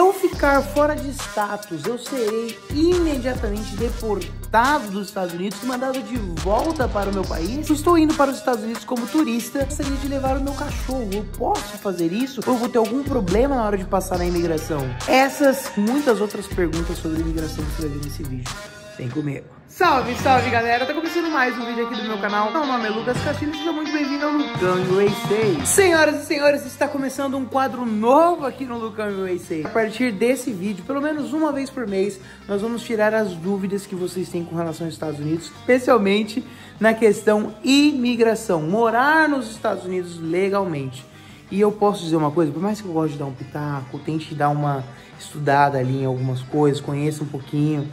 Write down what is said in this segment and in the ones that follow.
eu ficar fora de status, eu serei imediatamente deportado dos Estados Unidos, mandado de volta para o meu país. Eu estou indo para os Estados Unidos como turista, gostaria de levar o meu cachorro. Eu posso fazer isso? Ou vou ter algum problema na hora de passar na imigração? Essas muitas outras perguntas sobre imigração que você vai ver nesse vídeo. Vem comigo. Salve, salve galera! Tá começando mais um vídeo aqui do meu canal. Meu nome é Lucas Castilho, seja muito bem-vindo ao Lucão Way Senhoras e senhores, está começando um quadro novo aqui no Lucão Way A partir desse vídeo, pelo menos uma vez por mês, nós vamos tirar as dúvidas que vocês têm com relação aos Estados Unidos, especialmente na questão imigração, morar nos Estados Unidos legalmente. E eu posso dizer uma coisa, por mais que eu goste de dar um pitaco, tente dar uma estudada ali em algumas coisas, conheça um pouquinho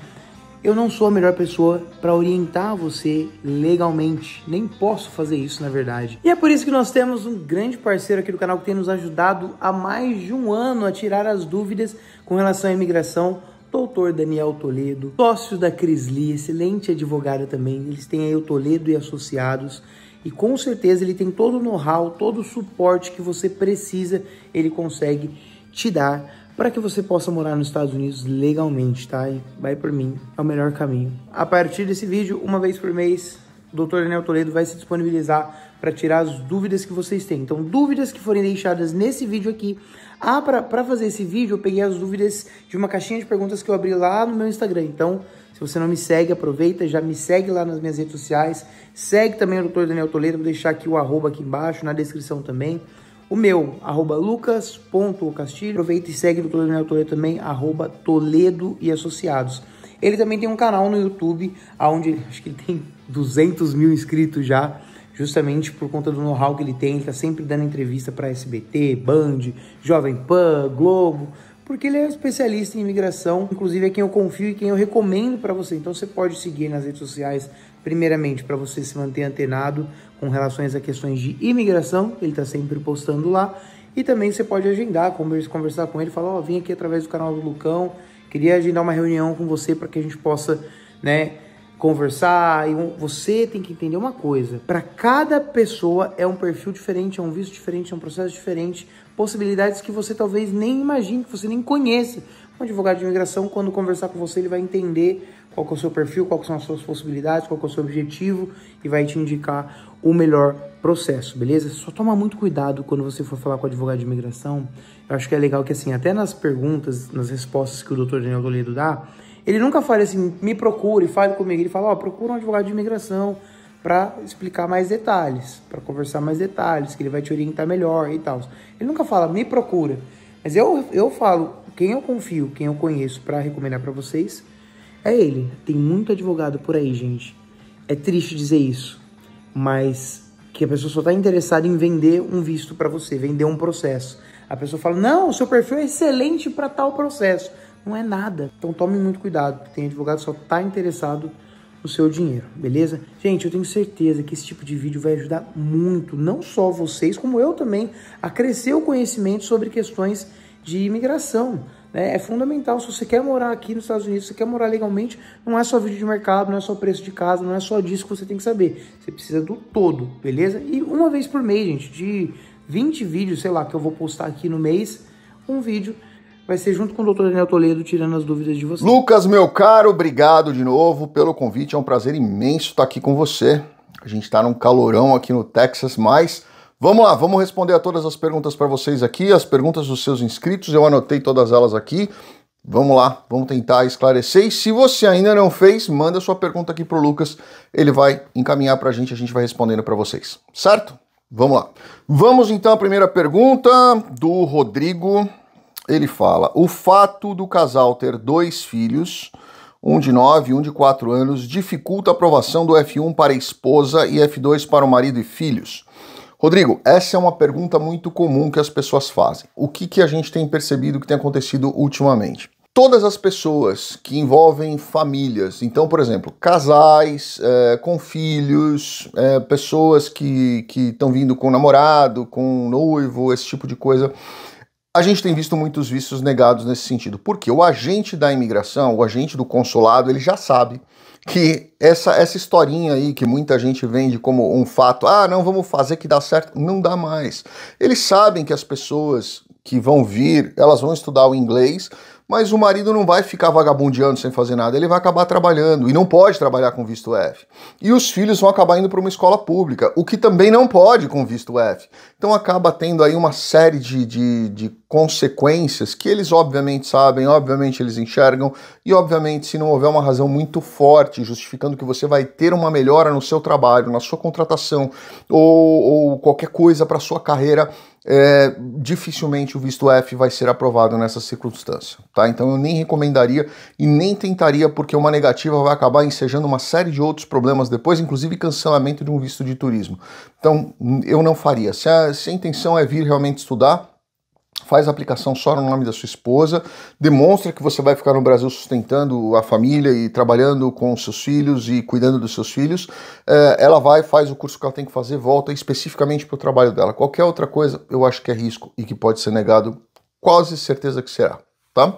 eu não sou a melhor pessoa para orientar você legalmente, nem posso fazer isso na verdade. E é por isso que nós temos um grande parceiro aqui do canal que tem nos ajudado há mais de um ano a tirar as dúvidas com relação à imigração. Doutor Daniel Toledo, sócio da Crisli, excelente advogado também. Eles têm aí o Toledo e Associados e com certeza ele tem todo o know-how, todo o suporte que você precisa, ele consegue te dar para que você possa morar nos Estados Unidos legalmente, tá? E vai por mim, é o melhor caminho. A partir desse vídeo, uma vez por mês, o Dr. Daniel Toledo vai se disponibilizar para tirar as dúvidas que vocês têm. Então, dúvidas que forem deixadas nesse vídeo aqui. Ah, para fazer esse vídeo, eu peguei as dúvidas de uma caixinha de perguntas que eu abri lá no meu Instagram. Então, se você não me segue, aproveita, já me segue lá nas minhas redes sociais. Segue também o Dr. Daniel Toledo, vou deixar aqui o arroba aqui embaixo, na descrição também. O meu, arroba lucas.ocastilho. Aproveita e segue né? o Toledo Nel Toledo também, arroba Toledo e Associados. Ele também tem um canal no YouTube, onde acho que ele tem 200 mil inscritos já, justamente por conta do know-how que ele tem. Ele tá sempre dando entrevista para SBT, Band, Jovem Pan, Globo, porque ele é especialista em imigração. Inclusive é quem eu confio e quem eu recomendo para você. Então você pode seguir nas redes sociais, primeiramente para você se manter antenado, com relações a questões de imigração, ele está sempre postando lá. E também você pode agendar, conversar com ele, falar, ó, oh, vim aqui através do canal do Lucão, queria agendar uma reunião com você para que a gente possa, né, conversar. E você tem que entender uma coisa, para cada pessoa é um perfil diferente, é um visto diferente, é um processo diferente, possibilidades que você talvez nem imagine, que você nem conheça. Um advogado de imigração, quando conversar com você, ele vai entender qual é o seu perfil, quais são as suas possibilidades, qual é o seu objetivo e vai te indicar o melhor processo, beleza? Só toma muito cuidado quando você for falar com o advogado de imigração. Eu acho que é legal que, assim, até nas perguntas, nas respostas que o doutor Daniel Toledo dá, ele nunca fala assim, me procure, fale comigo. Ele fala, ó, oh, procura um advogado de imigração para explicar mais detalhes, para conversar mais detalhes, que ele vai te orientar melhor e tal. Ele nunca fala, me procura. Mas eu, eu falo, quem eu confio, quem eu conheço para recomendar para vocês, é ele. Tem muito advogado por aí, gente. É triste dizer isso, mas que a pessoa só está interessada em vender um visto para você, vender um processo. A pessoa fala: não, o seu perfil é excelente para tal processo. Não é nada. Então tome muito cuidado, porque tem advogado que só está interessado no seu dinheiro, beleza? Gente, eu tenho certeza que esse tipo de vídeo vai ajudar muito, não só vocês, como eu também, a crescer o conhecimento sobre questões de imigração. Né? É fundamental. Se você quer morar aqui nos Estados Unidos, se você quer morar legalmente, não é só vídeo de mercado, não é só preço de casa, não é só disso que você tem que saber. Você precisa do todo, beleza? E uma vez por mês, gente, de 20 vídeos, sei lá, que eu vou postar aqui no mês, um vídeo vai ser junto com o Dr. Daniel Toledo tirando as dúvidas de você. Lucas, meu caro, obrigado de novo pelo convite. É um prazer imenso estar aqui com você. A gente está num calorão aqui no Texas, mas Vamos lá, vamos responder a todas as perguntas para vocês aqui, as perguntas dos seus inscritos, eu anotei todas elas aqui. Vamos lá, vamos tentar esclarecer. E se você ainda não fez, manda sua pergunta aqui para o Lucas, ele vai encaminhar para a gente, a gente vai respondendo para vocês, certo? Vamos lá. Vamos então à primeira pergunta do Rodrigo. Ele fala: O fato do casal ter dois filhos, um de 9 e um de 4 anos, dificulta a aprovação do F1 para a esposa e F2 para o marido e filhos. Rodrigo, essa é uma pergunta muito comum que as pessoas fazem. O que, que a gente tem percebido que tem acontecido ultimamente? Todas as pessoas que envolvem famílias, então, por exemplo, casais é, com filhos, é, pessoas que estão vindo com namorado, com noivo, esse tipo de coisa, a gente tem visto muitos vistos negados nesse sentido, porque o agente da imigração, o agente do consulado, ele já sabe que essa, essa historinha aí que muita gente vende como um fato, ah, não, vamos fazer que dá certo, não dá mais. Eles sabem que as pessoas que vão vir, elas vão estudar o inglês, mas o marido não vai ficar vagabundeando sem fazer nada, ele vai acabar trabalhando e não pode trabalhar com visto F. E os filhos vão acabar indo para uma escola pública, o que também não pode com visto F. Então acaba tendo aí uma série de, de, de consequências que eles obviamente sabem, obviamente eles enxergam e obviamente se não houver uma razão muito forte justificando que você vai ter uma melhora no seu trabalho, na sua contratação ou, ou qualquer coisa para sua carreira, é, dificilmente o visto F vai ser aprovado nessa circunstância, tá? Então eu nem recomendaria e nem tentaria, porque uma negativa vai acabar ensejando uma série de outros problemas depois, inclusive cancelamento de um visto de turismo. Então eu não faria. Se a, se a intenção é vir realmente estudar, faz a aplicação só no nome da sua esposa, demonstra que você vai ficar no Brasil sustentando a família e trabalhando com seus filhos e cuidando dos seus filhos, eh, ela vai, faz o curso que ela tem que fazer, volta especificamente para o trabalho dela. Qualquer outra coisa, eu acho que é risco e que pode ser negado, quase certeza que será, tá?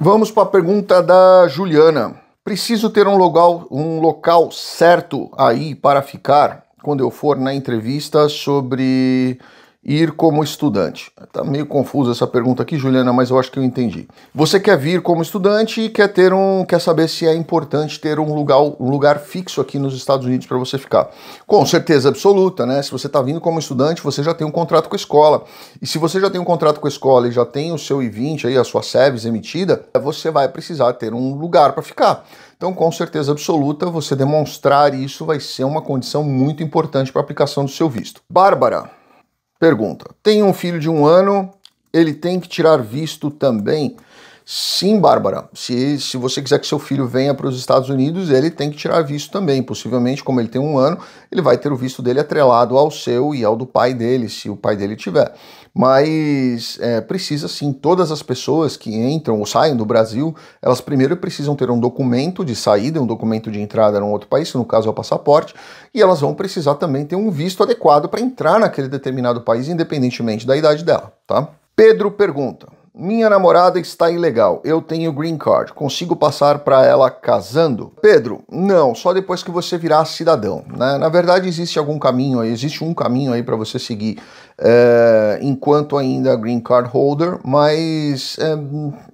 Vamos para a pergunta da Juliana. Preciso ter um local, um local certo aí para ficar quando eu for na entrevista sobre ir como estudante? Tá meio confusa essa pergunta aqui, Juliana, mas eu acho que eu entendi. Você quer vir como estudante e quer ter um, quer saber se é importante ter um lugar, um lugar fixo aqui nos Estados Unidos para você ficar. Com certeza absoluta, né? Se você está vindo como estudante, você já tem um contrato com a escola. E se você já tem um contrato com a escola e já tem o seu I-20 aí, a sua SEVES emitida, você vai precisar ter um lugar para ficar. Então, com certeza absoluta, você demonstrar isso vai ser uma condição muito importante para a aplicação do seu visto. Bárbara, Pergunta: Tenho um filho de um ano, ele tem que tirar visto também? Sim, Bárbara, se, se você quiser que seu filho venha para os Estados Unidos, ele tem que tirar visto também. Possivelmente, como ele tem um ano, ele vai ter o visto dele atrelado ao seu e ao do pai dele, se o pai dele tiver. Mas é, precisa sim, todas as pessoas que entram ou saem do Brasil, elas primeiro precisam ter um documento de saída, um documento de entrada num outro país, no caso é o passaporte, e elas vão precisar também ter um visto adequado para entrar naquele determinado país, independentemente da idade dela, tá? Pedro pergunta: minha namorada está ilegal, eu tenho green card, consigo passar para ela casando? Pedro, não, só depois que você virar cidadão. Né? Na verdade, existe algum caminho aí, existe um caminho aí para você seguir é, enquanto ainda green card holder, mas é,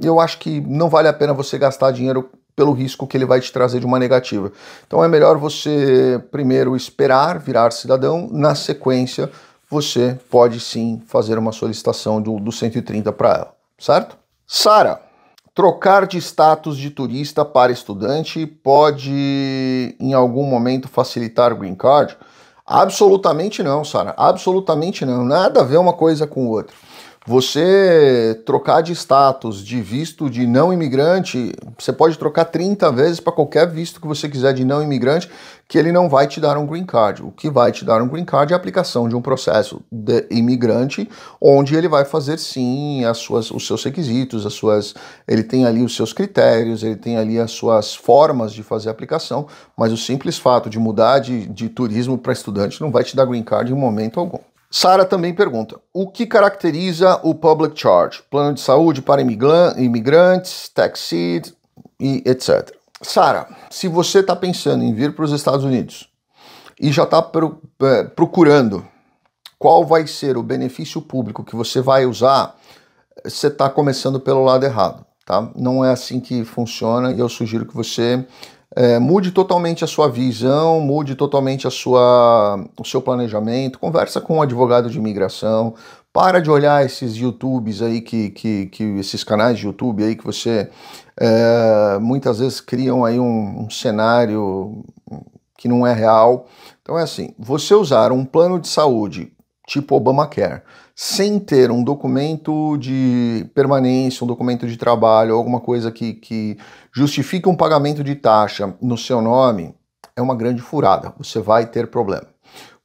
eu acho que não vale a pena você gastar dinheiro pelo risco que ele vai te trazer de uma negativa. Então é melhor você primeiro esperar virar cidadão, na sequência você pode sim fazer uma solicitação do, do 130 para ela certo? Sara, trocar de status de turista para estudante pode em algum momento facilitar o green card? Absolutamente não, Sara. Absolutamente não. Nada a ver uma coisa com outra. Você trocar de status de visto de não imigrante, você pode trocar 30 vezes para qualquer visto que você quiser de não imigrante, que ele não vai te dar um green card. O que vai te dar um green card é a aplicação de um processo de imigrante, onde ele vai fazer sim as suas, os seus requisitos, as suas, ele tem ali os seus critérios, ele tem ali as suas formas de fazer a aplicação, mas o simples fato de mudar de, de turismo para estudante não vai te dar green card em momento algum. Sara também pergunta: o que caracteriza o public charge? Plano de saúde para imigrantes, taxi e etc. Sara, se você está pensando em vir para os Estados Unidos e já está é, procurando qual vai ser o benefício público que você vai usar, você está começando pelo lado errado, tá? Não é assim que funciona e eu sugiro que você é, mude totalmente a sua visão, mude totalmente a sua, o seu planejamento, conversa com um advogado de imigração, para de olhar esses YouTubes aí, que, que, que esses canais de YouTube aí que você é, muitas vezes criam aí um, um cenário que não é real. Então é assim, você usar um plano de saúde tipo Obamacare, sem ter um documento de permanência, um documento de trabalho, alguma coisa que, que justifique um pagamento de taxa no seu nome, é uma grande furada. Você vai ter problema.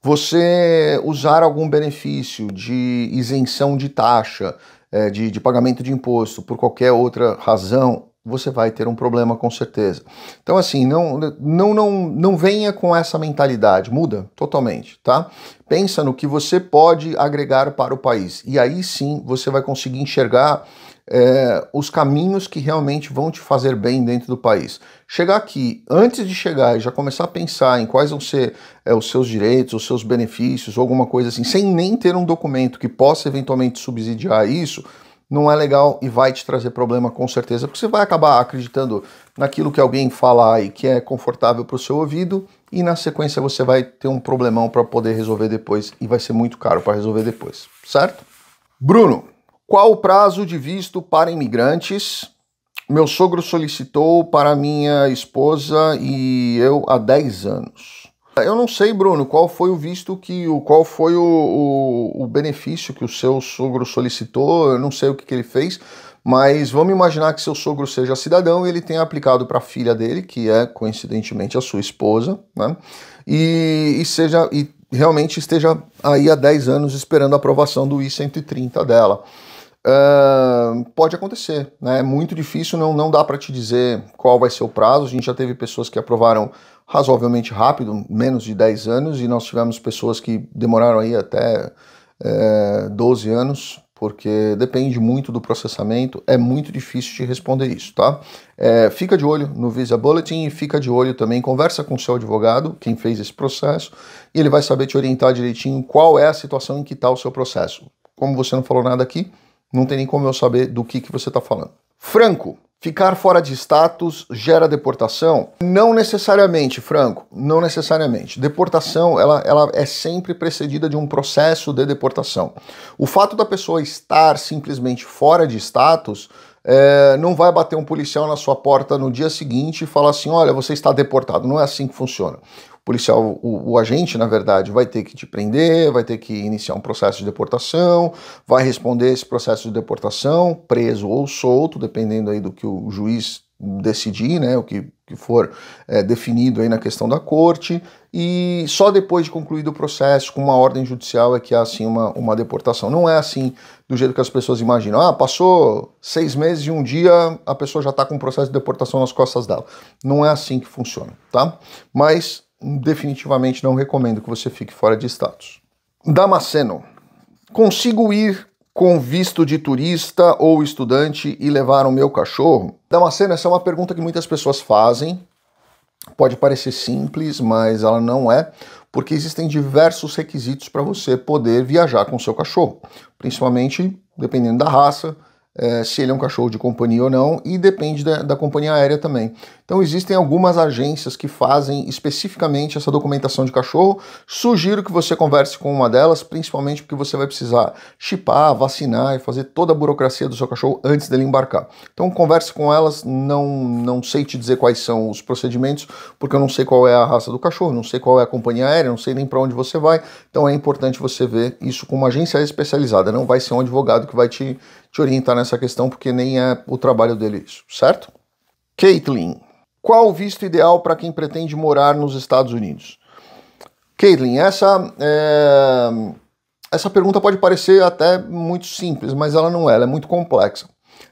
Você usar algum benefício de isenção de taxa, eh, de, de pagamento de imposto por qualquer outra razão você vai ter um problema com certeza. Então, assim, não, não, não, não venha com essa mentalidade, muda totalmente, tá? Pensa no que você pode agregar para o país. E aí sim você vai conseguir enxergar é, os caminhos que realmente vão te fazer bem dentro do país. Chegar aqui, antes de chegar e já começar a pensar em quais vão ser é, os seus direitos, os seus benefícios, ou alguma coisa assim, sem nem ter um documento que possa eventualmente subsidiar isso não é legal e vai te trazer problema com certeza, porque você vai acabar acreditando naquilo que alguém fala e que é confortável para o seu ouvido, e na sequência você vai ter um problemão para poder resolver depois e vai ser muito caro para resolver depois, certo? Bruno, qual o prazo de visto para imigrantes? Meu sogro solicitou para minha esposa e eu há 10 anos. Eu não sei, Bruno, qual foi o visto que. qual foi o, o, o benefício que o seu sogro solicitou, eu não sei o que, que ele fez, mas vamos imaginar que seu sogro seja cidadão e ele tenha aplicado para a filha dele, que é coincidentemente a sua esposa, né? E, e seja. E realmente esteja aí há 10 anos esperando a aprovação do I-130 dela pode acontecer, né? É muito difícil, não, não dá para te dizer qual vai ser o prazo. A gente já teve pessoas que aprovaram razoavelmente rápido, menos de 10 anos, e nós tivemos pessoas que demoraram aí até é, eh, 12 anos, porque depende muito do processamento, é muito difícil te responder isso, tá? É, fica de olho no Visa Bulletin e fica de olho também, conversa com o seu advogado, quem fez esse processo, e ele vai saber te orientar direitinho qual é a situação em que está o seu processo. Como você não falou nada aqui, não tem nem como eu saber do que, que você está falando. Franco, ficar fora de status gera deportação? Não necessariamente, Franco, não necessariamente. Deportação, ela, ela é sempre precedida de um processo de deportação. O fato da pessoa estar simplesmente fora de status é, não vai bater um policial na sua porta no dia seguinte e falar assim: olha, você está deportado. Não é assim que funciona policial, o, o, agente, na verdade, vai ter que te prender, vai ter que iniciar um processo de deportação, vai responder esse processo de deportação, preso ou solto, dependendo aí do que o juiz decidir, né, o que, que for é, definido aí na questão da corte, e só depois de concluído o processo, com uma ordem judicial, é que há assim uma, uma deportação. Não é assim do jeito que as pessoas imaginam. Ah, passou seis meses e um dia a pessoa já está com um processo de deportação nas costas dela. Não é assim que funciona, tá? Mas definitivamente não recomendo que você fique fora de status. Damasceno. Consigo ir com visto de turista ou estudante e levar o meu cachorro? Damasceno, essa é uma pergunta que muitas pessoas fazem. Pode parecer simples, mas ela não é, porque existem diversos requisitos para você poder viajar com seu cachorro, principalmente dependendo da raça, é, se ele é um cachorro de companhia ou não, e depende da, da companhia aérea também. Então existem algumas agências que fazem especificamente essa documentação de cachorro. Sugiro que você converse com uma delas, principalmente porque você vai precisar chipar, vacinar e fazer toda a burocracia do seu cachorro antes dele embarcar. Então converse com elas, não não sei te dizer quais são os procedimentos, porque eu não sei qual é a raça do cachorro, não sei qual é a companhia aérea, não sei nem para onde você vai. Então é importante você ver isso com uma agência especializada, não vai ser um advogado que vai te te orientar nessa questão, porque nem é o trabalho dele isso, certo? Caitlin, qual o visto ideal para quem pretende morar nos Estados Unidos? Caitlin, essa, é... essa pergunta pode parecer até muito simples, mas ela não é, ela é muito complexa.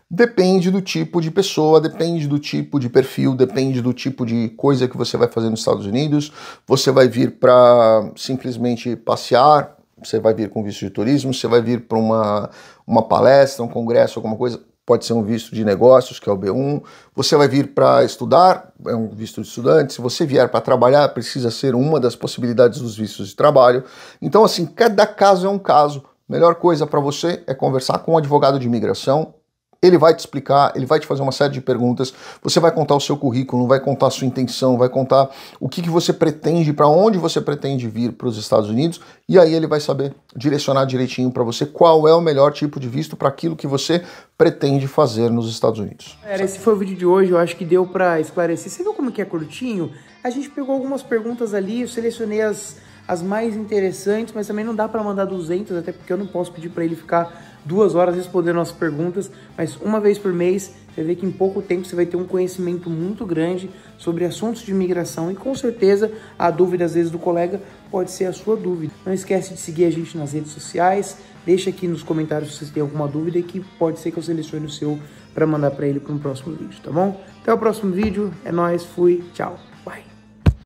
Depende do tipo de pessoa, depende do tipo de perfil, depende do tipo de coisa que você vai fazer nos Estados Unidos. Você vai vir para simplesmente passear, você vai vir com visto de turismo, você vai vir para uma, uma palestra, um congresso, alguma coisa pode ser um visto de negócios, que é o B1. Você vai vir para estudar, é um visto de estudante. Se você vier para trabalhar, precisa ser uma das possibilidades dos vistos de trabalho. Então, assim, cada caso é um caso. Melhor coisa para você é conversar com um advogado de imigração ele vai te explicar, ele vai te fazer uma série de perguntas. Você vai contar o seu currículo, vai contar a sua intenção, vai contar o que, que você pretende, para onde você pretende vir para os Estados Unidos. E aí ele vai saber direcionar direitinho para você qual é o melhor tipo de visto para aquilo que você pretende fazer nos Estados Unidos. Era, esse foi o vídeo de hoje. Eu acho que deu para esclarecer. Você viu como que é curtinho? A gente pegou algumas perguntas ali, eu selecionei as as mais interessantes, mas também não dá para mandar 200, até porque eu não posso pedir para ele ficar duas horas respondendo as perguntas, mas uma vez por mês você vê que em pouco tempo você vai ter um conhecimento muito grande sobre assuntos de imigração e com certeza a dúvida às vezes do colega pode ser a sua dúvida. Não esquece de seguir a gente nas redes sociais, deixa aqui nos comentários se você tem alguma dúvida que pode ser que eu selecione o seu para mandar para ele para um próximo vídeo, tá bom? Até o próximo vídeo, é nós, fui, tchau, bye.